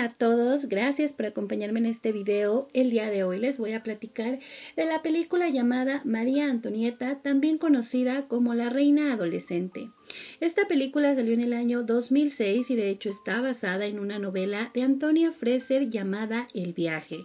Hola a todos, gracias por acompañarme en este video. El día de hoy les voy a platicar de la película llamada María Antonieta, también conocida como La Reina Adolescente. Esta película salió en el año 2006 y de hecho está basada en una novela de Antonia Fraser llamada El viaje.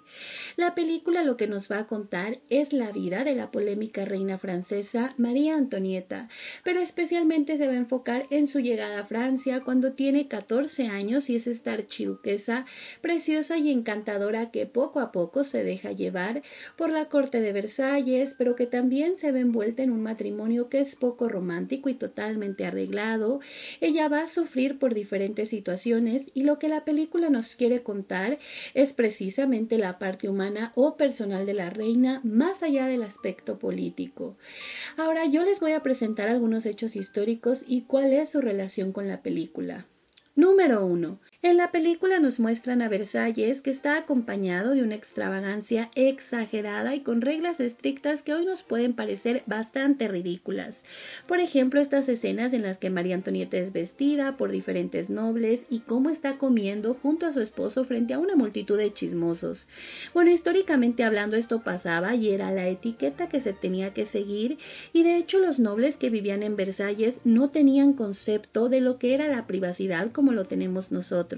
La película lo que nos va a contar es la vida de la polémica reina francesa María Antonieta, pero especialmente se va a enfocar en su llegada a Francia cuando tiene 14 años y es esta archiduquesa preciosa y encantadora que poco a poco se deja llevar por la corte de Versalles, pero que también se ve envuelta en un matrimonio que es poco romántico y totalmente arreglado. Ella va a sufrir por diferentes situaciones y lo que la película nos quiere contar es precisamente la parte humana o personal de la reina más allá del aspecto político. Ahora yo les voy a presentar algunos hechos históricos y cuál es su relación con la película. Número 1. En la película nos muestran a Versalles que está acompañado de una extravagancia exagerada y con reglas estrictas que hoy nos pueden parecer bastante ridículas. Por ejemplo, estas escenas en las que María Antonieta es vestida por diferentes nobles y cómo está comiendo junto a su esposo frente a una multitud de chismosos. Bueno, históricamente hablando esto pasaba y era la etiqueta que se tenía que seguir y de hecho los nobles que vivían en Versalles no tenían concepto de lo que era la privacidad como lo tenemos nosotros.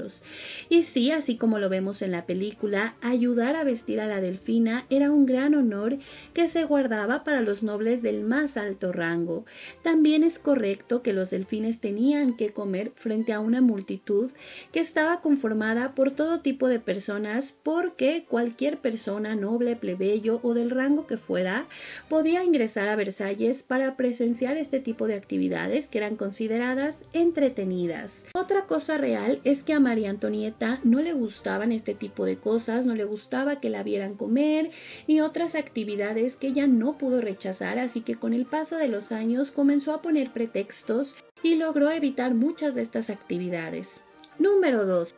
Y sí, así como lo vemos en la película, ayudar a vestir a la delfina era un gran honor que se guardaba para los nobles del más alto rango. También es correcto que los delfines tenían que comer frente a una multitud que estaba conformada por todo tipo de personas porque cualquier persona noble, plebeyo o del rango que fuera podía ingresar a Versalles para presenciar este tipo de actividades que eran consideradas entretenidas. Otra cosa real es que a María Antonieta no le gustaban este tipo de cosas, no le gustaba que la vieran comer, ni otras actividades que ella no pudo rechazar, así que con el paso de los años comenzó a poner pretextos y logró evitar muchas de estas actividades. Número 2.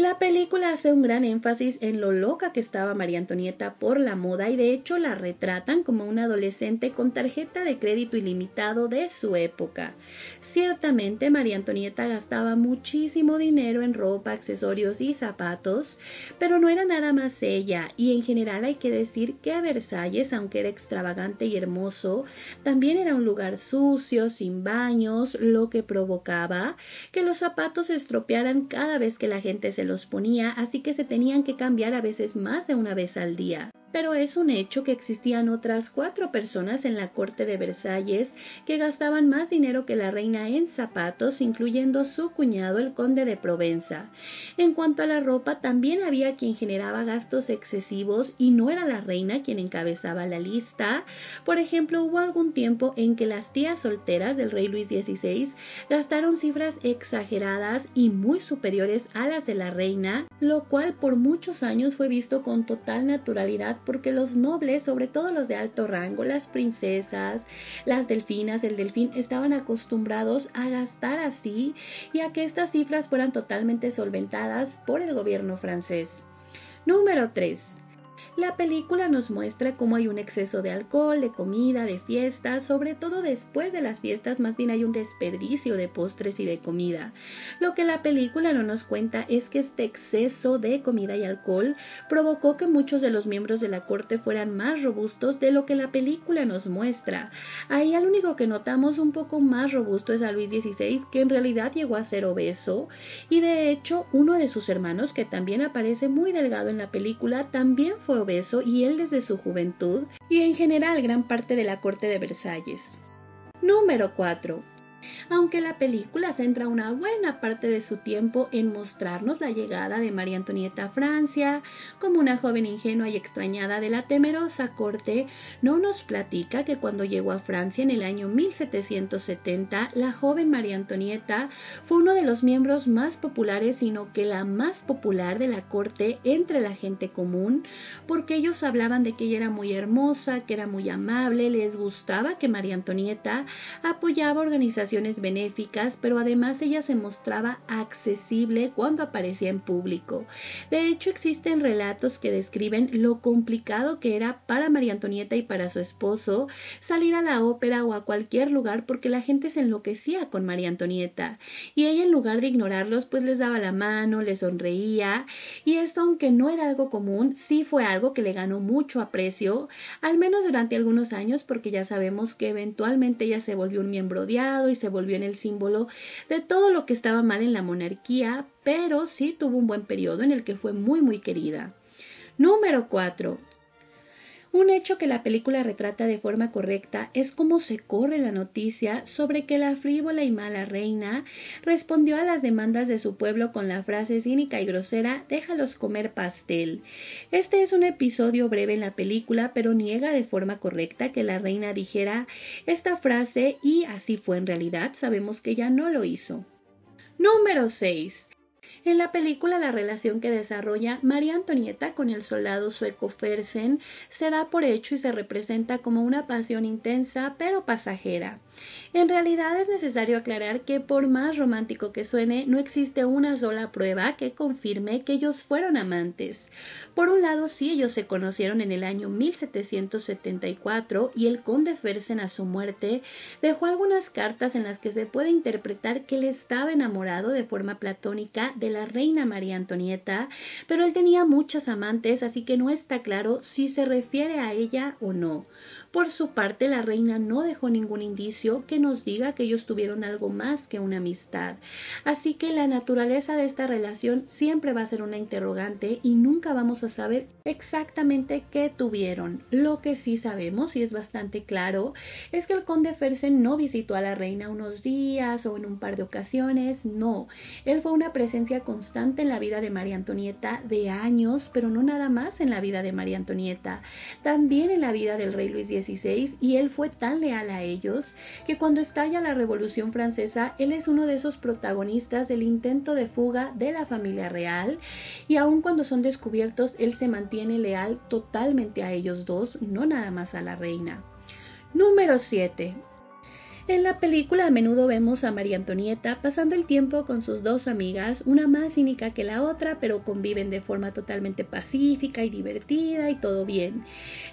La película hace un gran énfasis en lo loca que estaba María Antonieta por la moda y de hecho la retratan como una adolescente con tarjeta de crédito ilimitado de su época. Ciertamente María Antonieta gastaba muchísimo dinero en ropa, accesorios y zapatos, pero no era nada más ella y en general hay que decir que a Versalles, aunque era extravagante y hermoso, también era un lugar sucio, sin baños, lo que provocaba que los zapatos se estropearan cada vez que la gente se los ponía, así que se tenían que cambiar a veces más de una vez al día pero es un hecho que existían otras cuatro personas en la corte de Versalles que gastaban más dinero que la reina en zapatos, incluyendo su cuñado el conde de Provenza. En cuanto a la ropa, también había quien generaba gastos excesivos y no era la reina quien encabezaba la lista. Por ejemplo, hubo algún tiempo en que las tías solteras del rey Luis XVI gastaron cifras exageradas y muy superiores a las de la reina, lo cual por muchos años fue visto con total naturalidad porque los nobles, sobre todo los de alto rango, las princesas, las delfinas, el delfín, estaban acostumbrados a gastar así y a que estas cifras fueran totalmente solventadas por el gobierno francés. Número 3. La película nos muestra cómo hay un exceso de alcohol, de comida, de fiestas, sobre todo después de las fiestas más bien hay un desperdicio de postres y de comida. Lo que la película no nos cuenta es que este exceso de comida y alcohol provocó que muchos de los miembros de la corte fueran más robustos de lo que la película nos muestra. Ahí al único que notamos un poco más robusto es a Luis XVI, que en realidad llegó a ser obeso, y de hecho uno de sus hermanos, que también aparece muy delgado en la película, también fue obeso y él desde su juventud, y en general gran parte de la corte de Versalles. Número 4. Aunque la película centra una buena parte de su tiempo en mostrarnos la llegada de María Antonieta a Francia como una joven ingenua y extrañada de la temerosa corte, no nos platica que cuando llegó a Francia en el año 1770, la joven María Antonieta fue uno de los miembros más populares, sino que la más popular de la corte entre la gente común, porque ellos hablaban de que ella era muy hermosa, que era muy amable, les gustaba que María Antonieta apoyaba organizaciones benéficas, pero además ella se mostraba accesible cuando aparecía en público. De hecho, existen relatos que describen lo complicado que era para María Antonieta y para su esposo salir a la ópera o a cualquier lugar porque la gente se enloquecía con María Antonieta y ella en lugar de ignorarlos pues les daba la mano, les sonreía y esto aunque no era algo común, sí fue algo que le ganó mucho aprecio, al menos durante algunos años porque ya sabemos que eventualmente ella se volvió un miembro odiado y se volvió en el símbolo de todo lo que estaba mal en la monarquía, pero sí tuvo un buen periodo en el que fue muy muy querida. Número 4. Un hecho que la película retrata de forma correcta es cómo se corre la noticia sobre que la frívola y mala reina respondió a las demandas de su pueblo con la frase cínica y grosera déjalos comer pastel. Este es un episodio breve en la película, pero niega de forma correcta que la reina dijera esta frase y así fue en realidad, sabemos que ya no lo hizo. Número 6. En la película, la relación que desarrolla María Antonieta con el soldado sueco Fersen se da por hecho y se representa como una pasión intensa pero pasajera. En realidad es necesario aclarar que por más romántico que suene, no existe una sola prueba que confirme que ellos fueron amantes. Por un lado, sí, ellos se conocieron en el año 1774 y el conde Fersen a su muerte dejó algunas cartas en las que se puede interpretar que él estaba enamorado de forma platónica de la reina María Antonieta, pero él tenía muchas amantes, así que no está claro si se refiere a ella o no. Por su parte, la reina no dejó ningún indicio que nos diga que ellos tuvieron algo más que una amistad. Así que la naturaleza de esta relación siempre va a ser una interrogante y nunca vamos a saber exactamente qué tuvieron. Lo que sí sabemos y es bastante claro es que el conde Fersen no visitó a la reina unos días o en un par de ocasiones, no. Él fue una presencia constante en la vida de María Antonieta de años, pero no nada más en la vida de María Antonieta, también en la vida del rey Luis XVI y él fue tan leal a ellos que cuando estalla la Revolución Francesa, él es uno de esos protagonistas del intento de fuga de la familia real y aun cuando son descubiertos, él se mantiene leal totalmente a ellos dos, no nada más a la reina. Número 7. En la película a menudo vemos a María Antonieta pasando el tiempo con sus dos amigas, una más cínica que la otra, pero conviven de forma totalmente pacífica y divertida y todo bien.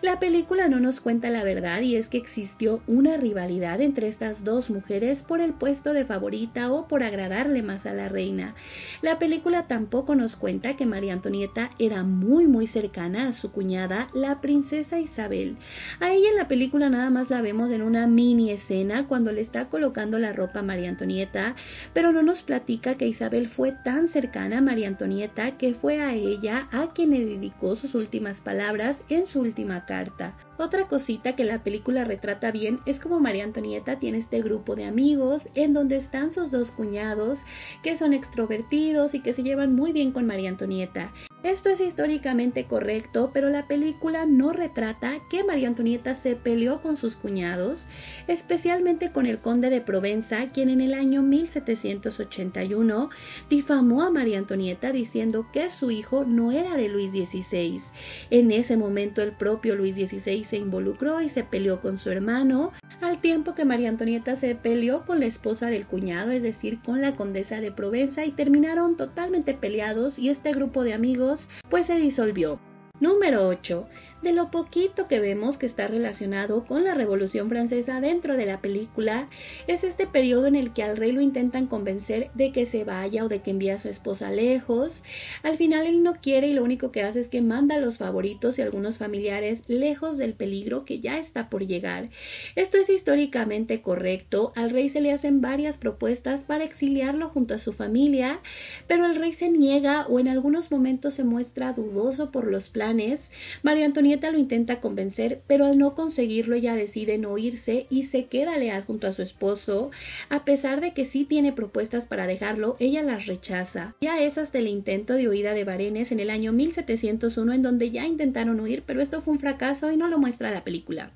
La película no nos cuenta la verdad y es que existió una rivalidad entre estas dos mujeres por el puesto de favorita o por agradarle más a la reina. La película tampoco nos cuenta que María Antonieta era muy muy cercana a su cuñada, la princesa Isabel. A ella en la película nada más la vemos en una mini escena cuando le está colocando la ropa a María Antonieta, pero no nos platica que Isabel fue tan cercana a María Antonieta que fue a ella a quien le dedicó sus últimas palabras en su última carta. Otra cosita que la película retrata bien es como María Antonieta tiene este grupo de amigos en donde están sus dos cuñados que son extrovertidos y que se llevan muy bien con María Antonieta. Esto es históricamente correcto, pero la película no retrata que María Antonieta se peleó con sus cuñados, especialmente con el conde de Provenza, quien en el año 1781 difamó a María Antonieta diciendo que su hijo no era de Luis XVI. En ese momento el propio Luis XVI se involucró y se peleó con su hermano, al tiempo que María Antonieta se peleó con la esposa del cuñado, es decir, con la condesa de Provenza, y terminaron totalmente peleados y este grupo de amigos pues se disolvió. Número 8 lo poquito que vemos que está relacionado con la Revolución Francesa dentro de la película es este periodo en el que al rey lo intentan convencer de que se vaya o de que envíe a su esposa lejos. Al final él no quiere y lo único que hace es que manda a los favoritos y algunos familiares lejos del peligro que ya está por llegar. Esto es históricamente correcto. Al rey se le hacen varias propuestas para exiliarlo junto a su familia, pero el rey se niega o en algunos momentos se muestra dudoso por los planes. María Antonieta lo intenta convencer, pero al no conseguirlo ella decide no irse y se queda leal junto a su esposo. A pesar de que sí tiene propuestas para dejarlo, ella las rechaza. Ya es hasta el intento de huida de Varennes en el año 1701 en donde ya intentaron huir, pero esto fue un fracaso y no lo muestra la película.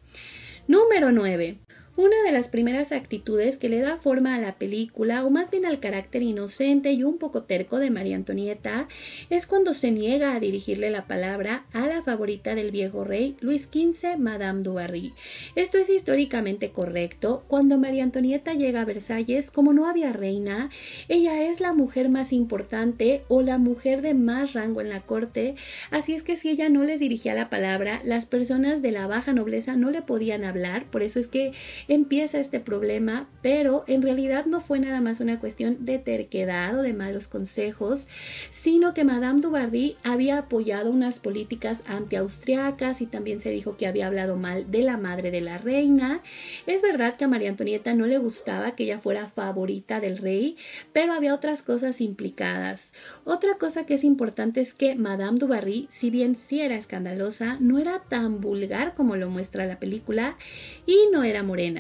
Número 9. Una de las primeras actitudes que le da forma a la película, o más bien al carácter inocente y un poco terco de María Antonieta, es cuando se niega a dirigirle la palabra a la favorita del viejo rey Luis XV, Madame du Barry Esto es históricamente correcto. Cuando María Antonieta llega a Versalles, como no había reina, ella es la mujer más importante o la mujer de más rango en la corte, así es que si ella no les dirigía la palabra, las personas de la baja nobleza no le podían hablar, por eso es que empieza este problema, pero en realidad no fue nada más una cuestión de terquedad o de malos consejos, sino que Madame Dubarry había apoyado unas políticas anti austriacas y también se dijo que había hablado mal de la madre de la reina. Es verdad que a María Antonieta no le gustaba que ella fuera favorita del rey, pero había otras cosas implicadas. Otra cosa que es importante es que Madame Dubarry, si bien sí era escandalosa, no era tan vulgar como lo muestra la película y no era morena.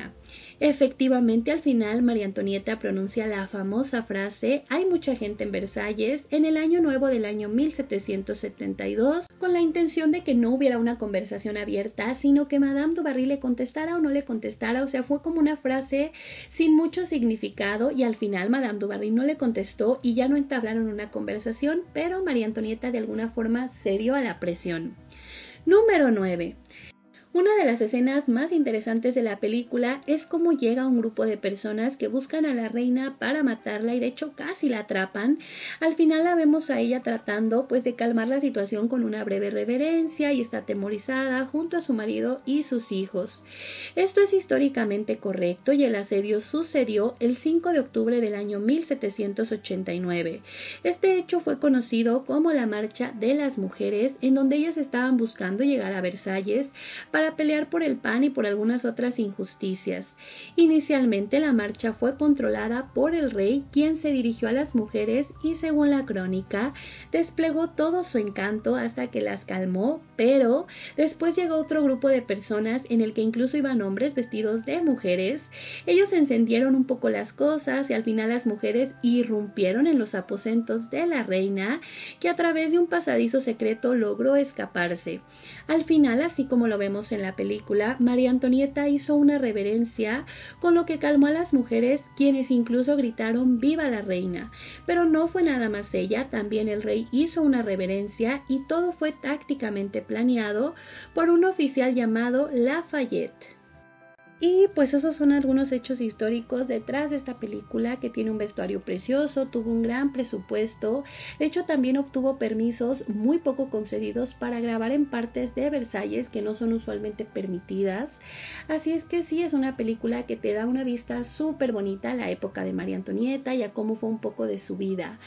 Efectivamente, al final María Antonieta pronuncia la famosa frase Hay mucha gente en Versalles en el año nuevo del año 1772 con la intención de que no hubiera una conversación abierta, sino que Madame Dubarry le contestara o no le contestara, o sea, fue como una frase sin mucho significado y al final Madame Dubarry no le contestó y ya no entablaron una conversación, pero María Antonieta de alguna forma cedió a la presión. Número 9. Una de las escenas más interesantes de la película es cómo llega un grupo de personas que buscan a la reina para matarla y de hecho casi la atrapan. Al final la vemos a ella tratando pues de calmar la situación con una breve reverencia y está atemorizada junto a su marido y sus hijos. Esto es históricamente correcto y el asedio sucedió el 5 de octubre del año 1789. Este hecho fue conocido como la Marcha de las Mujeres en donde ellas estaban buscando llegar a Versalles para para pelear por el pan y por algunas otras injusticias. Inicialmente la marcha fue controlada por el rey, quien se dirigió a las mujeres y según la crónica, desplegó todo su encanto hasta que las calmó, pero después llegó otro grupo de personas en el que incluso iban hombres vestidos de mujeres. Ellos encendieron un poco las cosas y al final las mujeres irrumpieron en los aposentos de la reina, que a través de un pasadizo secreto logró escaparse. Al final, así como lo vemos en la película, María Antonieta hizo una reverencia con lo que calmó a las mujeres, quienes incluso gritaron ¡Viva la reina! Pero no fue nada más ella, también el rey hizo una reverencia y todo fue tácticamente planeado por un oficial llamado Lafayette. Y pues esos son algunos hechos históricos detrás de esta película que tiene un vestuario precioso, tuvo un gran presupuesto, de hecho también obtuvo permisos muy poco concedidos para grabar en partes de Versalles que no son usualmente permitidas. Así es que sí es una película que te da una vista súper bonita a la época de María Antonieta y a cómo fue un poco de su vida.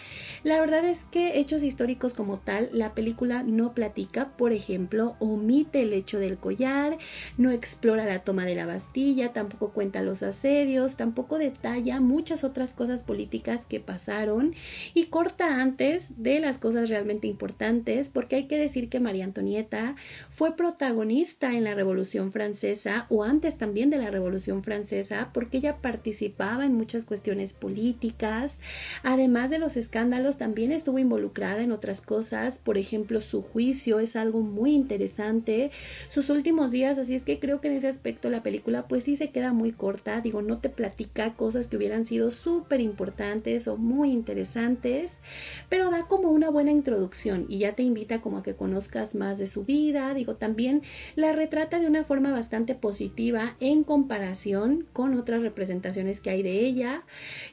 La verdad es que hechos históricos como tal, la película no platica, por ejemplo, omite el hecho del collar, no explora la toma de la Bastilla, tampoco cuenta los asedios, tampoco detalla muchas otras cosas políticas que pasaron y corta antes de las cosas realmente importantes, porque hay que decir que María Antonieta fue protagonista en la Revolución Francesa o antes también de la Revolución Francesa, porque ella participaba en muchas cuestiones políticas, además de los escándalos, también estuvo involucrada en otras cosas, por ejemplo, su juicio es algo muy interesante, sus últimos días, así es que creo que en ese aspecto la película pues, pues sí se queda muy corta, digo, no te platica cosas que hubieran sido súper importantes o muy interesantes, pero da como una buena introducción y ya te invita como a que conozcas más de su vida, digo, también la retrata de una forma bastante positiva en comparación con otras representaciones que hay de ella,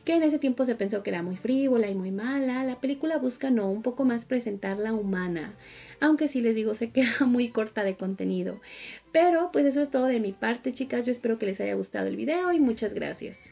que en ese tiempo se pensó que era muy frívola y muy mala, la película busca no, un poco más presentarla humana, aunque sí les digo, se queda muy corta de contenido. Pero pues eso es todo de mi parte, chicas. Yo espero que les haya gustado el video y muchas gracias.